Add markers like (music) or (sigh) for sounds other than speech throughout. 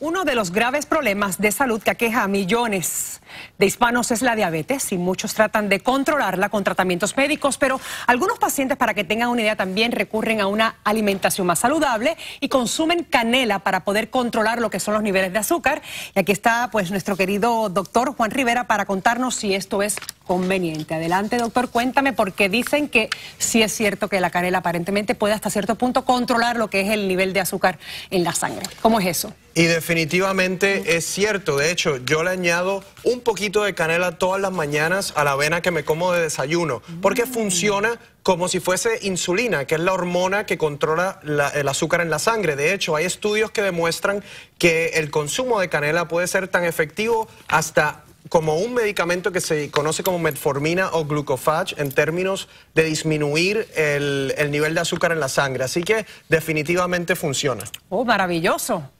Uno de los graves problemas de salud que aqueja a millones de hispanos es la diabetes y muchos tratan de controlarla con tratamientos médicos, pero algunos pacientes, para que tengan una idea, también recurren a una alimentación más saludable y consumen canela para poder controlar lo que son los niveles de azúcar. Y aquí está pues nuestro querido doctor Juan Rivera para contarnos si esto es conveniente. Adelante, doctor, cuéntame, porque dicen que sí es cierto que la canela aparentemente puede hasta cierto punto controlar lo que es el nivel de azúcar en la sangre. ¿Cómo es eso? Y definitivamente es cierto. De hecho, yo le añado un poquito de canela todas las mañanas a la avena que me como de desayuno, porque mm. funciona como si fuese insulina, que es la hormona que controla el azúcar en la sangre. De hecho, hay estudios que demuestran que el consumo de canela puede ser tan efectivo hasta como un medicamento que se conoce como metformina o glucofage en términos de disminuir el, el nivel de azúcar en la sangre. Así que definitivamente funciona. Oh, maravilloso.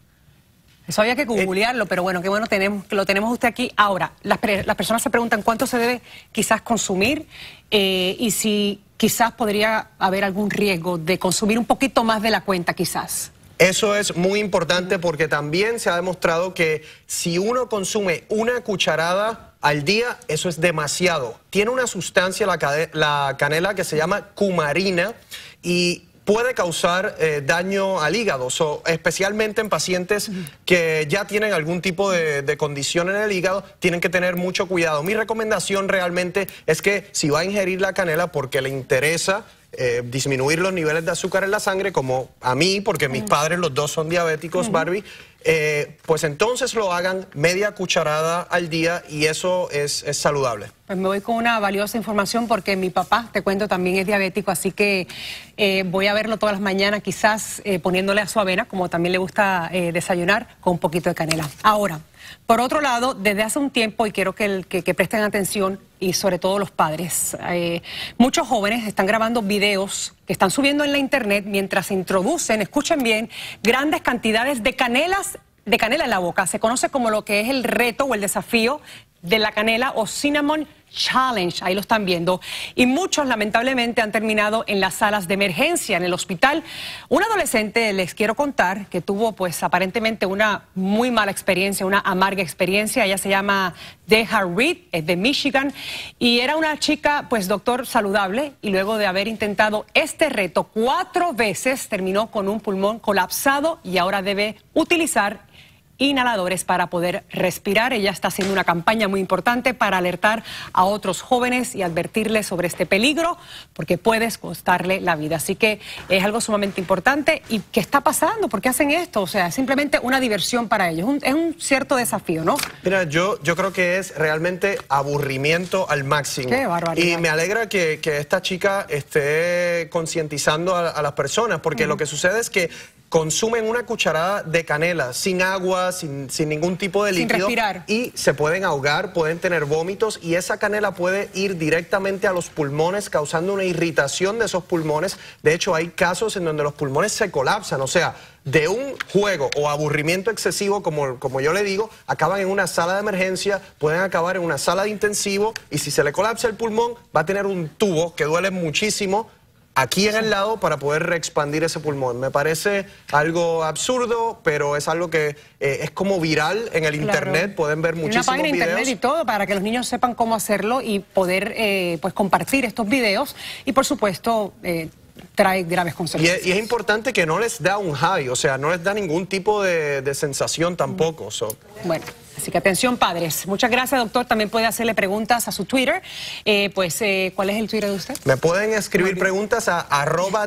Eso había que eh, googlearlo, pero bueno, qué bueno que lo tenemos usted aquí. Ahora, las, las personas se preguntan cuánto se debe quizás consumir eh, y si quizás podría haber algún riesgo de consumir un poquito más de la cuenta quizás. Eso es muy importante porque también se ha demostrado que si uno consume una cucharada al día, eso es demasiado. Tiene una sustancia, la, canela, que se llama cumarina y puede causar eh, daño al hígado, especialmente en pacientes que ya tienen algún tipo de, condición en el hígado, tienen que tener mucho cuidado. Mi recomendación realmente es que si va a ingerir la canela porque le interesa eh, disminuir los niveles de azúcar en la sangre, como a mí, porque mis mm. padres los dos son diabéticos, Barbie, eh, pues entonces lo hagan media cucharada al día y eso es, saludable. Pues me voy con una valiosa información porque mi papá, te cuento, también es diabético, así que eh, voy a verlo todas las mañanas, quizás poniéndole a su avena, como también le gusta desayunar, con un poquito de canela. Ahora. Por otro lado, desde hace un tiempo, y quiero que, presten atención, y sobre todo los padres, eh, muchos jóvenes están grabando videos que están subiendo en la internet mientras introducen, escuchen bien, grandes cantidades de canelas, de canela en la boca. Se conoce como lo que es el reto o el desafío de la canela o cinnamon Challenge, ahí lo están viendo, y muchos lamentablemente han terminado en las salas de emergencia, en el hospital. Un adolescente, les quiero contar, que tuvo pues aparentemente una muy mala experiencia, una amarga experiencia, ella se llama Deja Reed, es de Michigan, y era una chica pues doctor saludable, y luego de haber intentado este reto cuatro veces, terminó con un pulmón colapsado y ahora debe utilizar inhaladores para poder respirar. Ella está haciendo una campaña muy importante para alertar a otros jóvenes y advertirles sobre este peligro, porque puedes costarle la vida. Así que es algo sumamente importante. ¿Y qué está pasando? ¿Por qué hacen esto? O sea, es simplemente una diversión para ellos. es un cierto desafío, ¿no? Mira, yo, yo creo que es realmente aburrimiento al máximo. Qué barbaridad. Y me alegra que, que esta chica esté concientizando a, las personas, porque lo que sucede es que consumen una cucharada de canela sin agua, sin, ningún tipo de líquido. Y se pueden ahogar, pueden tener vómitos y esa canela puede ir directamente a los pulmones causando una irritación de esos pulmones. De hecho, hay casos en donde los pulmones se colapsan, o sea, de un juego o aburrimiento excesivo, como, como yo le digo, acaban en una sala de emergencia, pueden acabar en una sala de intensivo y si se le colapsa el pulmón va a tener un tubo que duele muchísimo aquí en el lado para poder re-expandir ese pulmón. Me parece algo absurdo, pero es algo que eh, es como viral en el internet. Pueden ver muchísimos Una página videos. internet y todo para que los niños sepan cómo hacerlo y poder eh, pues compartir estos videos y por supuesto eh, trae graves consecuencias. Y es, importante que no les da un high, o sea, no les da ningún tipo de, sensación tampoco. Bueno que atención padres. Muchas gracias, doctor. También puede hacerle preguntas a su Twitter. Eh, pues, eh, ¿cuál es el Twitter de usted? Me pueden escribir preguntas a arroba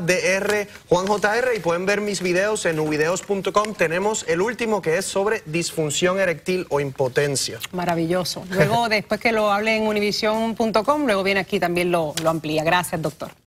y pueden ver mis videos en uvideos.com. Tenemos el último que es sobre disfunción erectil o impotencia. Maravilloso. (laughs) Luego, después que lo hable en univision.com, luego viene aquí también lo amplía. Gracias, doctor.